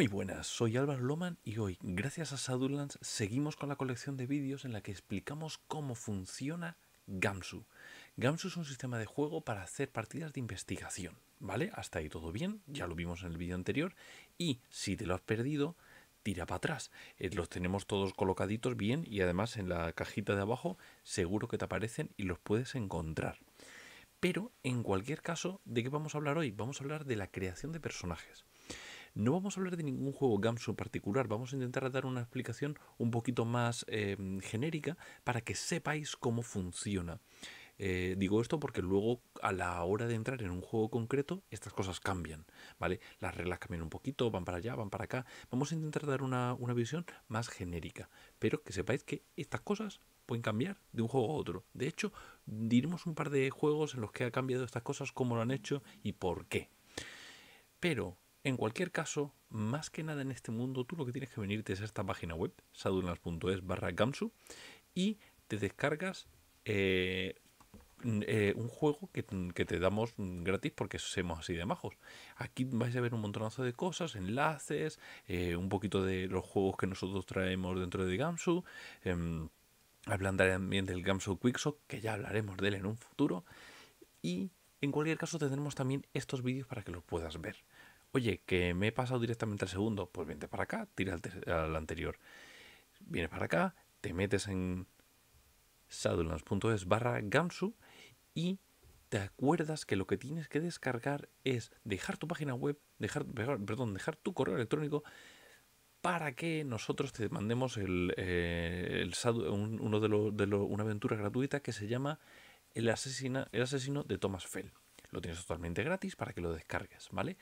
Muy buenas, soy Álvaro Loman y hoy, gracias a Sadulans, seguimos con la colección de vídeos en la que explicamos cómo funciona Gamsu. Gamsu es un sistema de juego para hacer partidas de investigación, ¿vale? Hasta ahí todo bien, ya lo vimos en el vídeo anterior y si te lo has perdido, tira para atrás. Eh, los tenemos todos colocaditos bien y además en la cajita de abajo seguro que te aparecen y los puedes encontrar. Pero en cualquier caso, ¿de qué vamos a hablar hoy? Vamos a hablar de la creación de personajes. No vamos a hablar de ningún juego gamso en particular, vamos a intentar dar una explicación un poquito más eh, genérica para que sepáis cómo funciona. Eh, digo esto porque luego a la hora de entrar en un juego concreto estas cosas cambian, ¿vale? Las reglas cambian un poquito, van para allá, van para acá. Vamos a intentar dar una, una visión más genérica, pero que sepáis que estas cosas pueden cambiar de un juego a otro. De hecho, diremos un par de juegos en los que ha cambiado estas cosas, cómo lo han hecho y por qué. Pero en cualquier caso, más que nada en este mundo, tú lo que tienes que venirte es a esta página web, sadunas.es barra Gamsu, y te descargas eh, eh, un juego que, te damos gratis porque somos así de majos. Aquí vais a ver un montonazo de cosas, enlaces, eh, un poquito de los juegos que nosotros traemos dentro de Gamsu. Em, hablando también del Gamsu Quickshot, que ya hablaremos de él en un futuro. Y en cualquier caso tendremos también estos vídeos para que los puedas ver. Oye, que me he pasado directamente al segundo, pues vente para acá, tira al, anterior. Vienes para acá, te metes en sadulans.es barra Gamsu y te acuerdas que lo que tienes que descargar es dejar tu página web, dejar, perdón, dejar tu correo electrónico para que nosotros te mandemos el, eh, uno de los, de una aventura gratuita que se llama el, el asesino de Thomas Fell. Lo tienes totalmente gratis para que lo descargues, ¿vale?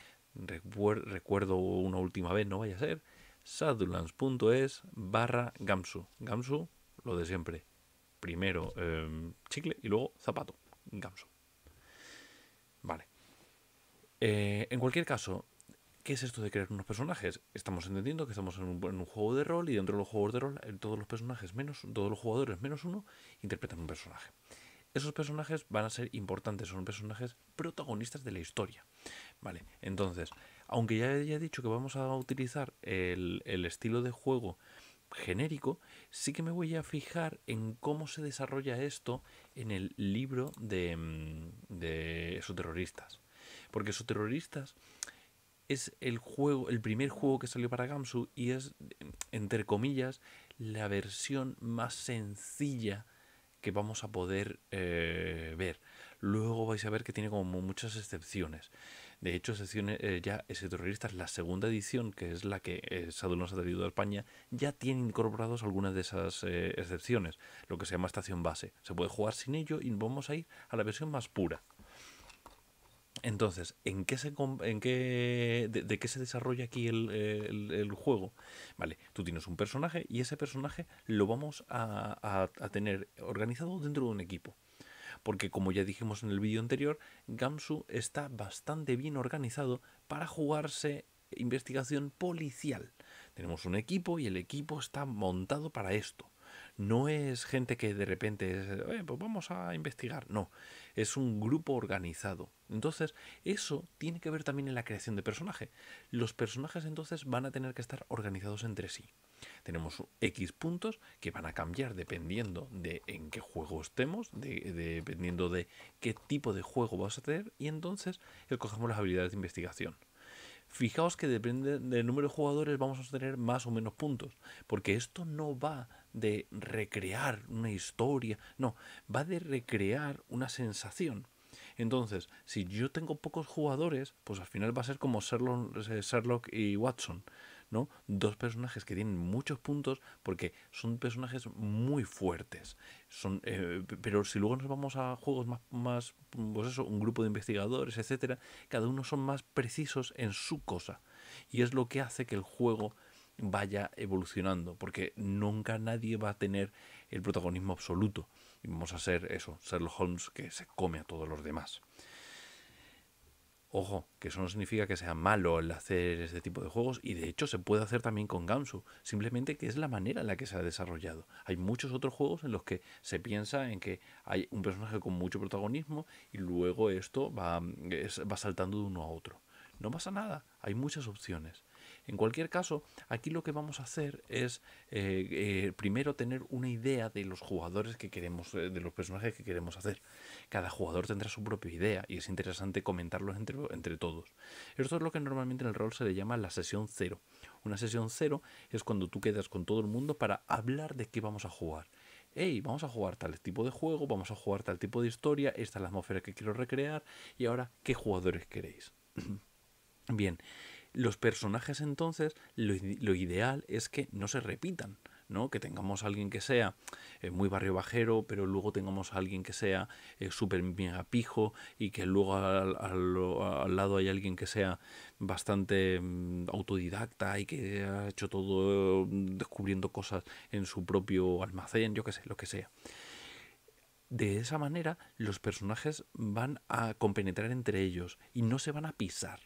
recuerdo una última vez, no vaya a ser, sadulans.es barra Gamsu. Gamsu, lo de siempre. Primero em, chicle y luego zapato. Gamsu. Vale. Eh, en cualquier caso, ¿qué es esto de crear unos personajes? Estamos entendiendo que estamos en un, juego de rol y dentro de los juegos de rol eh, todos los personajes menos todos los jugadores menos uno interpretan un personaje. Esos personajes van a ser importantes, son personajes protagonistas de la historia. Vale, entonces, aunque ya haya dicho que vamos a utilizar el, estilo de juego genérico, sí que me voy a fijar en cómo se desarrolla esto en el libro de, mm, de terroristas. Porque esos terroristas es el juego, el primer juego que salió para Gamsu y es, entre comillas, la versión más sencilla que vamos a poder eh, ver. Luego vais a ver que tiene como muchas excepciones. De hecho, esa eh, ya ese terrorista, la segunda edición, que es la que eh, nos ha traído a España, ya tiene incorporados algunas de esas eh, excepciones, lo que se llama estación base. Se puede jugar sin ello y vamos a ir a la versión más pura. Entonces, ¿en qué se, en de, qué se desarrolla aquí el, juego? Vale, tú tienes un personaje y ese personaje lo vamos a tener organizado dentro de un equipo porque como ya dijimos en el vídeo anterior, Gamsu está bastante bien organizado para jugarse investigación policial. Tenemos un equipo y el equipo está montado para esto. No es gente que de repente eh, pues vamos a investigar. No, es un grupo organizado. Entonces, eso tiene que ver también en la creación de personaje. Los personajes entonces van a tener que estar organizados entre sí. Tenemos X puntos que van a cambiar dependiendo de en qué juego estemos, dependiendo de qué tipo de juego vas a tener y entonces escogemos las habilidades de investigación. Fijaos que depende del número de jugadores vamos a tener más o menos puntos, porque esto no va de recrear una historia, no, va de recrear una sensación. Entonces, si yo tengo pocos jugadores, pues al final va a ser como Sherlock eh, y Watson. ¿no? Dos personajes que tienen muchos puntos porque son personajes muy fuertes. Eh, pero si luego nos vamos a juegos más, más, pues eso, un grupo de investigadores, etcétera, cada uno son más precisos en su cosa. Y es lo que hace que el juego vaya evolucionando, porque nunca nadie va a tener el protagonismo absoluto. Y vamos a ser eso, Sherlock Holmes que se come a todos los demás. Ojo, que eso no significa que sea malo el hacer este tipo de juegos y de hecho se puede hacer también con Gansu, simplemente que es la manera en la que se ha desarrollado. Hay muchos otros juegos en los que se piensa en que hay un personaje con mucho protagonismo y luego esto va saltando de uno a otro. No pasa nada, hay muchas opciones. En cualquier caso, aquí lo que vamos a hacer es eh, eh, primero tener una idea de los jugadores que queremos, eh, de los personajes que queremos hacer. Cada jugador tendrá su propia idea y es interesante comentarlos entre, todos. Esto es lo que normalmente en el rol se le llama la sesión cero. Una sesión cero es cuando tú quedas con todo el mundo para hablar de qué vamos a jugar hey, vamos a jugar tal tipo de juego, vamos a jugar tal tipo de historia, esta es la atmósfera que quiero recrear y ahora, ¿qué jugadores queréis? Bien, los personajes entonces, lo, ideal es que no se repitan. ¿no? Que tengamos a alguien que sea eh, muy barrio bajero, pero luego tengamos a alguien que sea eh, súper mega pijo y que luego al, al, lado hay alguien que sea bastante mm, autodidacta y que ha hecho todo descubriendo cosas en su propio almacén, yo qué sé, lo que sea. De esa manera los personajes van a compenetrar entre ellos y no se van a pisar.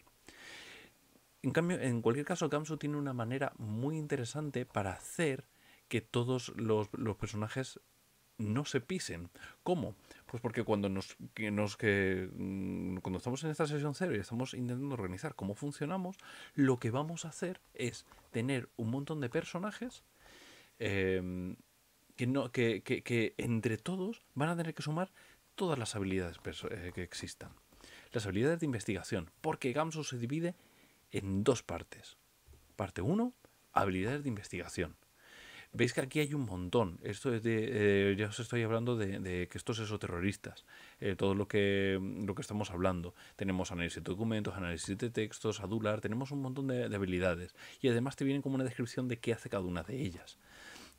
En cambio, en cualquier caso, Gamsu tiene una manera muy interesante para hacer que todos los, personajes no se pisen. ¿Cómo? Pues porque cuando nos, que nos que, mm, cuando estamos en esta sesión cero y estamos intentando organizar cómo funcionamos, lo que vamos a hacer es tener un montón de personajes em, que, no, que, que, entre todos van a tener que sumar todas las habilidades eh, que existan. Las habilidades de investigación, porque Gamsu se divide en dos partes. Parte 1, habilidades de investigación. Veis que aquí hay un montón. Esto es de, eh, ya os estoy hablando de, que estos terroristas. eh, todo lo que, estamos hablando. Tenemos análisis de documentos, análisis de textos, adular, tenemos un montón de, de habilidades. Y además te vienen como una descripción de qué hace cada una de ellas.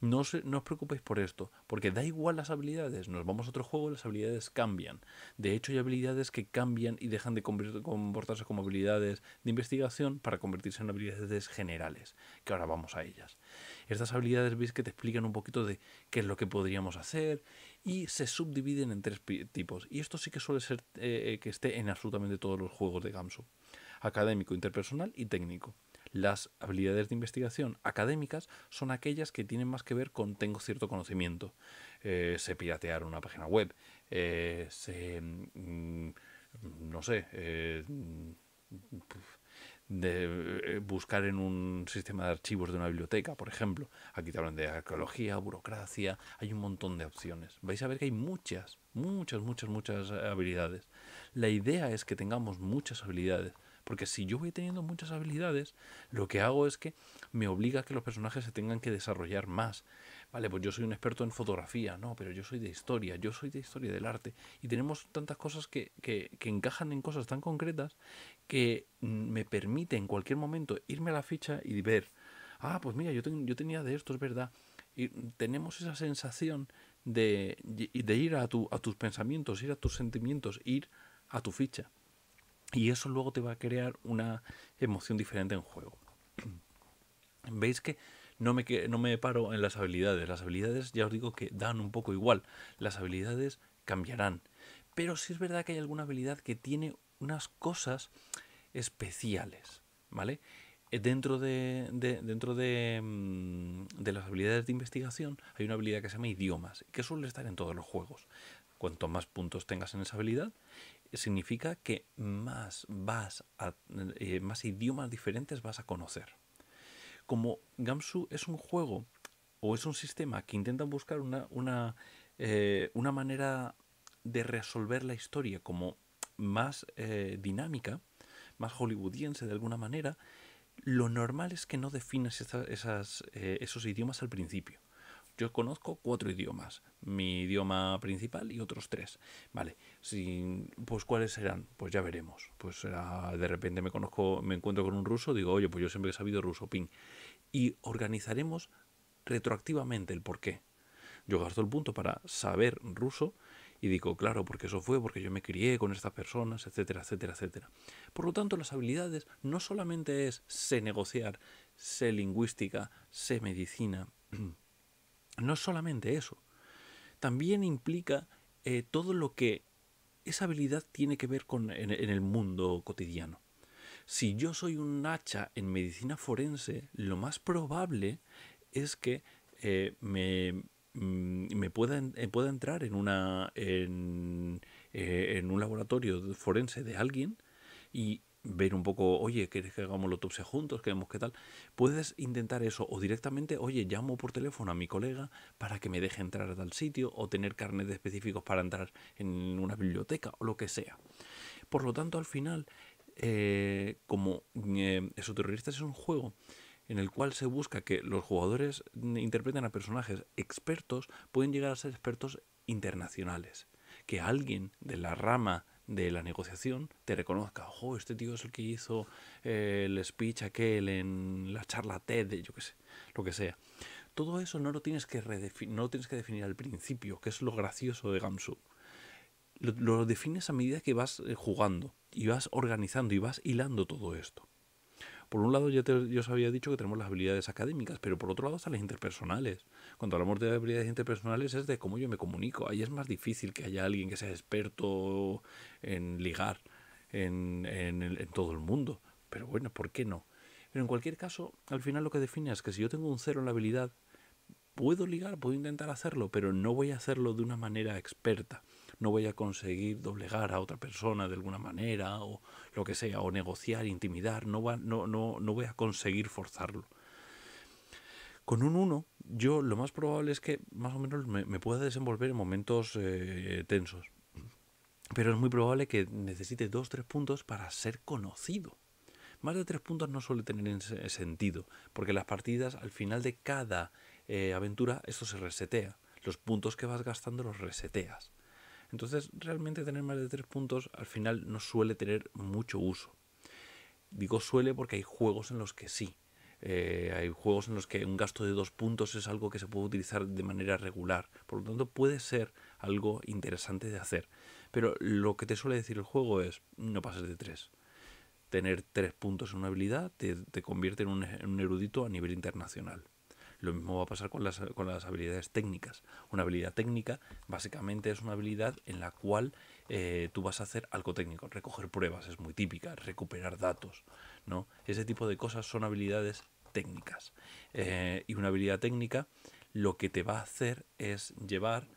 No os, preocupéis por esto, porque da igual las habilidades. Nos vamos a otro juego y las habilidades cambian. De hecho, hay habilidades que cambian y dejan de comportarse como habilidades de investigación para convertirse en habilidades generales, que ahora vamos a ellas. Estas habilidades veis que te explican un poquito de qué es lo que podríamos hacer y se subdividen en tres tipos. Y esto sí que suele ser eh, eh, que esté en absolutamente todos los juegos de Gamsu. Académico, interpersonal y técnico. Las habilidades de investigación académicas son aquellas que tienen más que ver con tengo cierto conocimiento. se eh, sé piratear una página web, eh, mm, no sé, eh, mm, de buscar en un sistema de archivos de una biblioteca, por ejemplo. Aquí te hablan de arqueología, burocracia, hay un montón de opciones. Vais a ver que hay muchas, muchas, muchas, muchas habilidades. La idea es que tengamos muchas habilidades porque si yo voy teniendo muchas habilidades, lo que hago es que me obliga a que los personajes se tengan que desarrollar más. Vale, pues yo soy un experto en fotografía, no, pero yo soy de historia, yo soy de historia del arte. Y tenemos tantas cosas que, que, que encajan en cosas tan concretas que mm, me permite en cualquier momento irme a la ficha y ver, ah, pues mira, yo, yo tenía de esto, es verdad. Y tenemos esa sensación de, de ir a, tu, a tus pensamientos, ir a tus sentimientos, ir a tu ficha. Y eso luego te va a crear una emoción diferente en juego. Veis que no me, no me paro en las habilidades. Las habilidades ya os digo que dan un poco igual. Las habilidades cambiarán. Pero sí es verdad que hay alguna habilidad que tiene unas cosas especiales. ¿Vale? Dentro eh, dentro de, mm, de las habilidades de investigación hay una habilidad que se llama idiomas, que suele estar en todos los juegos. Cuanto más puntos tengas en esa habilidad, significa que más vas a, eh, más idiomas diferentes vas a conocer. Como Gamsu es un juego o es un sistema que intentan buscar una, una, eh, una manera de resolver la historia como más eh, dinámica, más hollywoodiense de alguna manera, lo normal es que no defines esas, esos idiomas al principio yo conozco cuatro idiomas, mi idioma principal y otros tres. Vale, si, pues cuáles serán, pues ya veremos. Pues de repente me conozco, me encuentro con un ruso, digo, oye, pues yo siempre he sabido ruso, pin. Y organizaremos retroactivamente el porqué. Yo gasto el punto para saber ruso y digo, claro, porque eso fue, porque yo me crié con estas personas, etcétera, etcétera, etcétera. Por lo tanto, las habilidades no solamente es sé negociar, sé lingüística, sé medicina, no solamente eso, también implica eh, todo lo que esa habilidad tiene que ver con en, el mundo cotidiano. Si yo soy un hacha en medicina forense, lo más probable es que eh, me, mm, eh, pueda, entrar en, una, en, un laboratorio forense de alguien y ver un poco, oye, ¿quieres que hagamos los autopsia juntos? ¿Queremos qué tal? Puedes intentar eso o directamente, oye, llamo por teléfono a mi colega para que me deje entrar a tal sitio o tener carnet específicos para entrar en una biblioteca o lo que sea. Por lo tanto, al final, eh, como eh, es un juego en el cual se busca que los jugadores interpreten a personajes expertos, pueden llegar a ser expertos internacionales. Que alguien de la rama de la negociación te reconozca, ojo, este tío es el que hizo eh, el speech aquel en la charla TED, yo qué sé, lo que sea. Todo eso no lo tienes que, no tienes que definir al principio, que es lo gracioso de Gamsu. lo defines a medida que vas eh, jugando y vas organizando y vas hilando todo esto. Por un lado, ya, yo os había dicho que tenemos las habilidades académicas, pero por otro lado están las interpersonales. Cuando hablamos de habilidades interpersonales es de cómo yo me comunico. Ahí es más difícil que haya alguien que sea experto en ligar en, en todo el mundo. Pero bueno, ¿por qué no? Pero en cualquier caso, al final lo que define es que si yo tengo un cero en la habilidad, puedo ligar, puedo intentar hacerlo, pero no voy a hacerlo de una manera experta no voy a conseguir doblegar a otra persona de alguna manera o lo que sea, o negociar, intimidar, no, va, no, no, voy a conseguir forzarlo. Con un 1, yo lo más probable es que más o menos me, pueda desenvolver en momentos eh, tensos. Pero es muy probable que necesite 2-3 puntos para ser conocido. Más de 3 puntos no suele tener sentido, porque las partidas al final de cada eh, aventura esto se resetea. Los puntos que vas gastando los reseteas. Entonces, realmente tener más de tres puntos al final no suele tener mucho uso. Digo suele porque hay juegos en los que sí. Eh, hay juegos en los que un gasto de dos puntos es algo que se puede utilizar de manera regular. Por lo tanto, puede ser algo interesante de hacer. Pero lo que te suele decir el juego es no pases de tres. Tener tres puntos en una habilidad te, convierte en un erudito a nivel internacional. Lo mismo va a pasar con las, con las habilidades técnicas. Una habilidad técnica básicamente es una habilidad en la cual eh, tú vas a hacer algo técnico. Recoger pruebas es muy típica, recuperar datos. ¿no? Ese tipo de cosas son habilidades técnicas. Eh, y una habilidad técnica lo que te va a hacer es llevar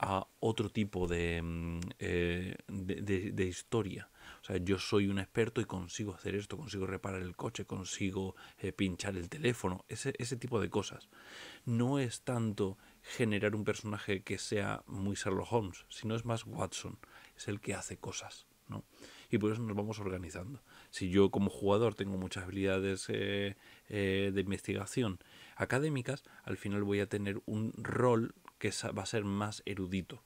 a otro tipo de, mm, eh, de, de historia o sea, yo soy un experto y consigo hacer esto, consigo reparar el coche, consigo eh, pinchar el teléfono, ese, tipo de cosas. No es tanto generar un personaje que sea muy Sherlock Holmes, sino es más Watson, es el que hace cosas. Y por eso nos vamos organizando. Si yo como jugador tengo muchas habilidades eh, eh, de investigación académicas, al final voy a tener un rol que va a ser más erudito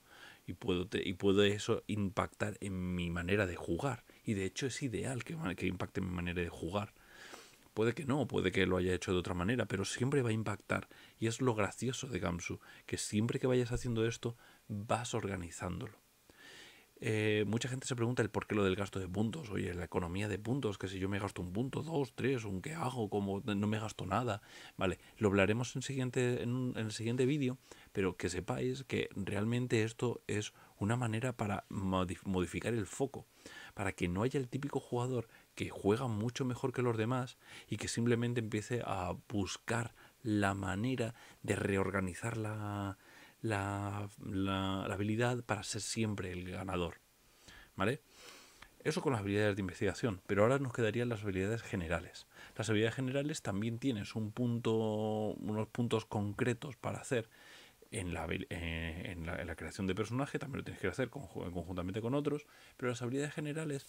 y puedo, y eso impactar en mi manera de jugar. Y de hecho es ideal que, que impacte mi manera de jugar. Puede que no, puede que lo haya hecho de otra manera, pero siempre va a impactar. Y es lo gracioso de Gamsu, que siempre que vayas haciendo esto, vas organizándolo. Eh, mucha gente se pregunta el por qué lo del gasto de puntos. Oye, la economía de puntos, que si yo me gasto un punto, dos, tres, un qué hago, como no me gasto nada. Vale, lo hablaremos en, siguiente, en, el siguiente vídeo, pero que sepáis que realmente esto es una manera para modificar el foco, para que no haya el típico jugador que juega mucho mejor que los demás y que simplemente empiece a buscar la manera de reorganizar la, la, la, habilidad para ser siempre el ganador. ¿Vale? Eso con las habilidades de investigación, pero ahora nos quedarían las habilidades generales. Las habilidades generales también tienes un punto, unos puntos concretos para hacer eh, en la, en la, creación de personaje, también lo tienes que hacer conjuntamente con otros, pero las habilidades generales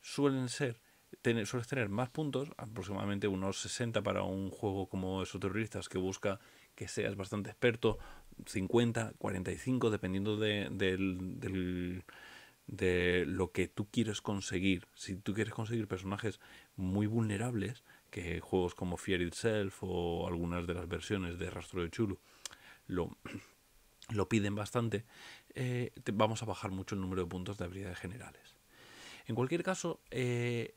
suelen ser sueles tener más puntos, aproximadamente unos 60 para un juego como esos terroristas que busca que seas bastante experto 50, 45, dependiendo de, lo que tú quieres conseguir. Si tú quieres conseguir personajes muy vulnerables, que juegos como Fear Itself o algunas de las versiones de Rastro de Chulu lo, lo piden bastante, eh, vamos a bajar mucho el número de puntos de habilidades generales. En cualquier caso, eh,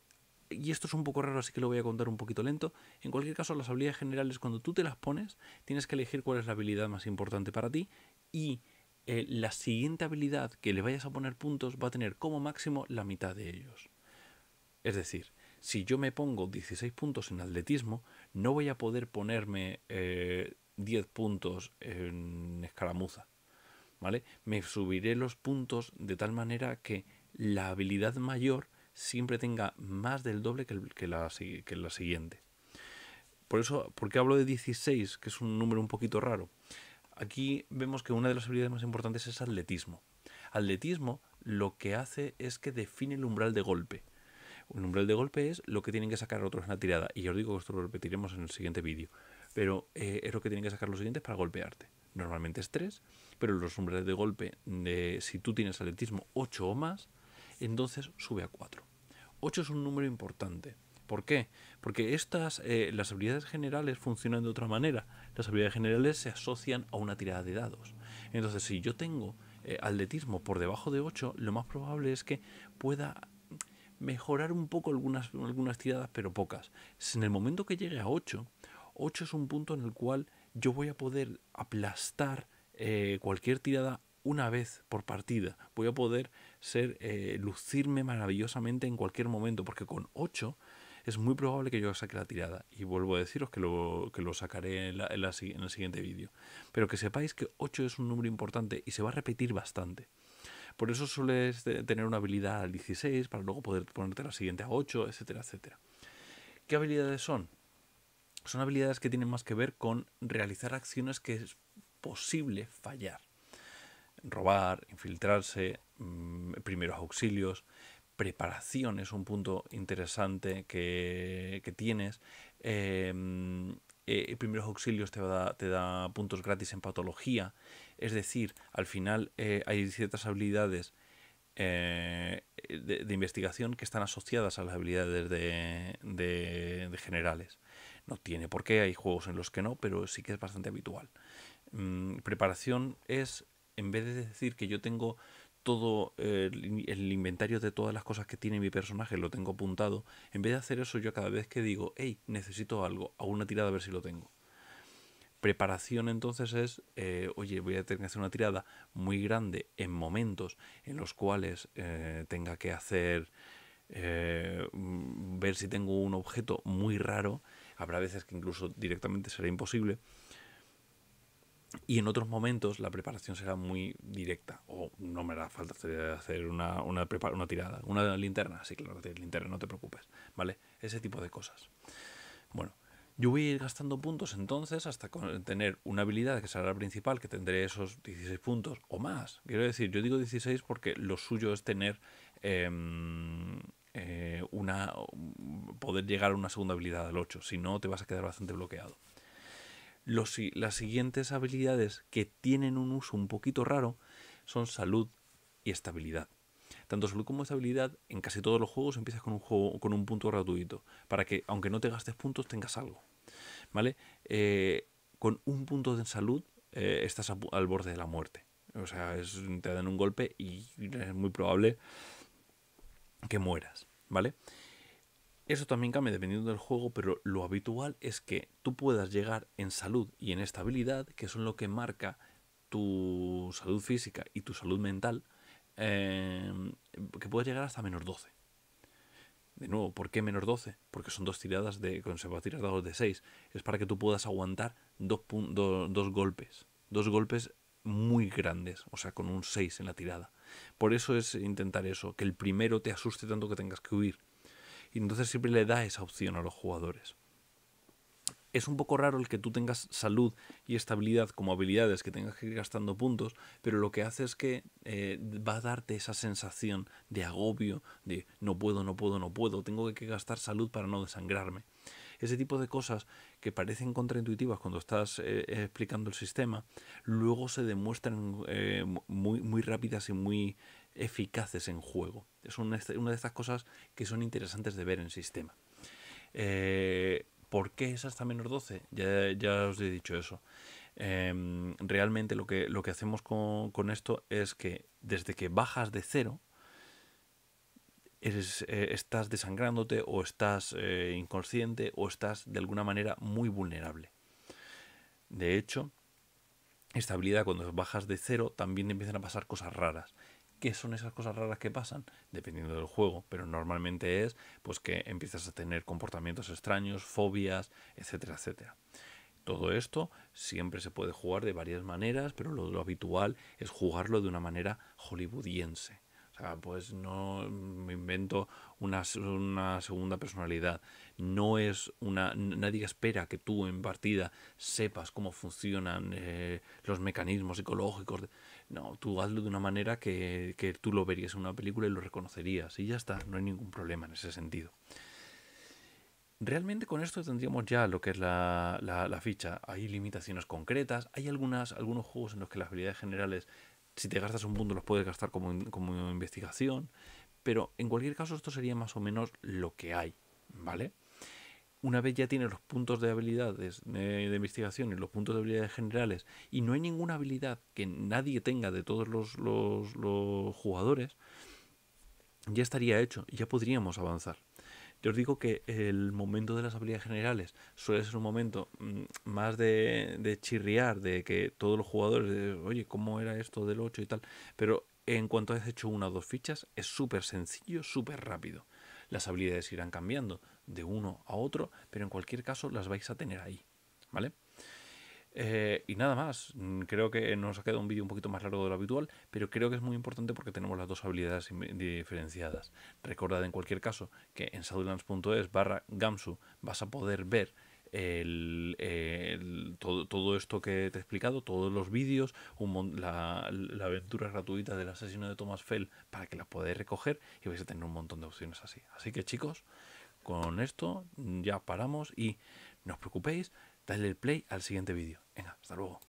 y esto es un poco raro, así que lo voy a contar un poquito lento. En cualquier caso, las habilidades generales, cuando tú te las pones, tienes que elegir cuál es la habilidad más importante para ti y eh, la siguiente habilidad que le vayas a poner puntos va a tener como máximo la mitad de ellos. Es decir, si yo me pongo 16 puntos en atletismo, no voy a poder ponerme 10 eh, puntos en escaramuza. ¿Vale? Me subiré los puntos de tal manera que la habilidad mayor siempre tenga más del doble que, la, la siguiente. Por eso, porque hablo de 16, que es un número un poquito raro? Aquí vemos que una de las habilidades más importantes es atletismo. Atletismo lo que hace es que define el umbral de golpe. Un umbral de golpe es lo que tienen que sacar otros en la tirada. Y os digo que esto lo repetiremos en el siguiente vídeo. Pero eh, es lo que tienen que sacar los siguientes para golpearte. Normalmente es 3, pero los umbrales de golpe, de, eh, si tú tienes atletismo 8 o más, entonces sube a 4. 8 es un número importante. ¿Por qué? Porque estas, eh, las habilidades generales funcionan de otra manera. Las habilidades generales se asocian a una tirada de dados. Entonces, si yo tengo eh, atletismo por debajo de 8, lo más probable es que pueda mejorar un poco algunas, algunas tiradas, pero pocas. en el momento que llegue a 8, 8 es un punto en el cual yo voy a poder aplastar eh, cualquier tirada una vez por partida. Voy a poder ser eh, lucirme maravillosamente en cualquier momento, porque con 8 es muy probable que yo saque la tirada. Y vuelvo a deciros que lo, sacaré en, el siguiente vídeo. Pero que sepáis que 8 es un número importante y se va a repetir bastante. Por eso sueles tener una habilidad al 16 para luego poder ponerte la siguiente a 8, etcétera, etcétera. ¿Qué habilidades son? Son habilidades que tienen más que ver con realizar acciones que es posible fallar robar, infiltrarse, mm, primeros auxilios, preparación es un punto interesante que, tienes. Em, eh, eh, primeros auxilios te da, te da puntos gratis en patología. Es decir, al final eh, hay ciertas habilidades de, investigación que están asociadas a las habilidades de, generales. No tiene por qué, hay juegos en los que no, pero sí que es bastante habitual. Mm, preparación es en vez de decir que yo tengo todo el, inventario de todas las cosas que tiene mi personaje, lo tengo apuntado, en vez de hacer eso yo cada vez que digo, hey, necesito algo, hago una tirada a ver si lo tengo. Preparación entonces es, eh, oye, voy a tener que hacer una tirada muy grande en momentos en los cuales eh, tenga que hacer, eh, mm, ver si tengo un objeto muy raro. Habrá veces que incluso directamente será imposible. Y en otros momentos la preparación será muy directa. O no me hará falta hacer una, una, una tirada. Una linterna, sí, claro, linterna, no te preocupes. ¿Vale? Ese tipo de cosas. Bueno, yo voy a ir gastando puntos entonces hasta tener una habilidad que será la principal, que tendré esos 16 puntos o más. Quiero decir, yo digo 16 porque lo suyo es tener em, eh, una. poder llegar a una segunda habilidad al 8. Si no, te vas a quedar bastante bloqueado las siguientes habilidades que tienen un uso un poquito raro son salud y estabilidad. Tanto salud como estabilidad, en casi todos los juegos empiezas con un, juego, con un punto gratuito, para que aunque no te gastes puntos tengas algo. ¿Vale? Eh, con un punto de salud eh, estás al borde de la muerte. O sea, es, te dan un golpe y es muy probable que mueras. ¿Vale? Eso también cambia dependiendo del juego, pero lo habitual es que tú puedas llegar en salud y en estabilidad, que son lo que marca tu salud física y tu salud mental, em, que puedas llegar hasta menos 12. De nuevo, ¿por qué menos 12? Porque son dos tiradas de conserva tiradas de 6. Es para que tú puedas aguantar dos, dos golpes. Dos golpes muy grandes, o sea, con un 6 en la tirada. Por eso es intentar eso, que el primero te asuste tanto que tengas que huir y entonces siempre le da esa opción a los jugadores. Es un poco raro el que tú tengas salud y estabilidad como habilidades que tengas que ir gastando puntos, pero lo que hace es que eh, va a darte esa sensación de agobio, de no puedo, no puedo, no puedo, tengo que gastar salud para no desangrarme. Ese tipo de cosas que parecen contraintuitivas cuando estás eh, explicando el sistema, luego se demuestran eh, muy, muy rápidas y muy eficaces en juego. Es una, de estas cosas que son interesantes de ver en sistema. Eh, ¿Por qué es hasta menos 12? Ya, ya os he dicho eso. Em, realmente lo que, lo que hacemos con, esto es que desde que bajas de cero, eh, estás desangrándote o estás eh, inconsciente o estás de alguna manera muy vulnerable. De hecho, esta habilidad cuando bajas de cero también empiezan a pasar cosas raras qué son esas cosas raras que pasan, dependiendo del juego, pero normalmente es pues que empiezas a tener comportamientos extraños, fobias, etcétera, etcétera. Todo esto siempre se puede jugar de varias maneras, pero lo, habitual es jugarlo de una manera hollywoodiense. O sea, pues no me invento una, segunda personalidad. No es una. Nadie espera que tú en partida sepas cómo funcionan eh, los mecanismos psicológicos. No, tú hazlo de una manera que, tú lo verías en una película y lo reconocerías y ya está, no hay ningún problema en ese sentido. Realmente con esto tendríamos ya lo que es la, ficha. Hay limitaciones concretas, hay algunas, algunos juegos en los que las habilidades generales, si te gastas un punto, los puedes gastar como, como investigación, pero en cualquier caso esto sería más o menos lo que hay, ¿vale? una vez ya tiene los puntos de habilidades eh, de investigación y los puntos de habilidades generales, y no hay ninguna habilidad que nadie tenga de todos los, los, jugadores, ya estaría hecho, ya podríamos avanzar. Yo os digo que el momento de las habilidades generales suele ser un momento mm, más de, de chirriar, de que todos los jugadores, oye, ¿cómo era esto del 8 y tal? Pero en cuanto has hecho una o dos fichas, es súper sencillo, súper rápido. Las habilidades irán cambiando de uno a otro, pero en cualquier caso las vais a tener ahí, ¿vale? Eh, y nada más, mm, creo que nos ha quedado un vídeo un poquito más largo de lo habitual, pero creo que es muy importante porque tenemos las dos habilidades diferenciadas. Recordad en cualquier caso que en shadowlands.es barra Gamsu vas a poder ver el, todo, todo, esto que te he explicado, todos los vídeos, un, la, la, aventura gratuita del asesino de Thomas Fell para que la podáis recoger y vais a tener un montón de opciones así. Así que chicos, con esto ya paramos y no os preocupéis, dadle el play al siguiente vídeo. Venga, hasta luego.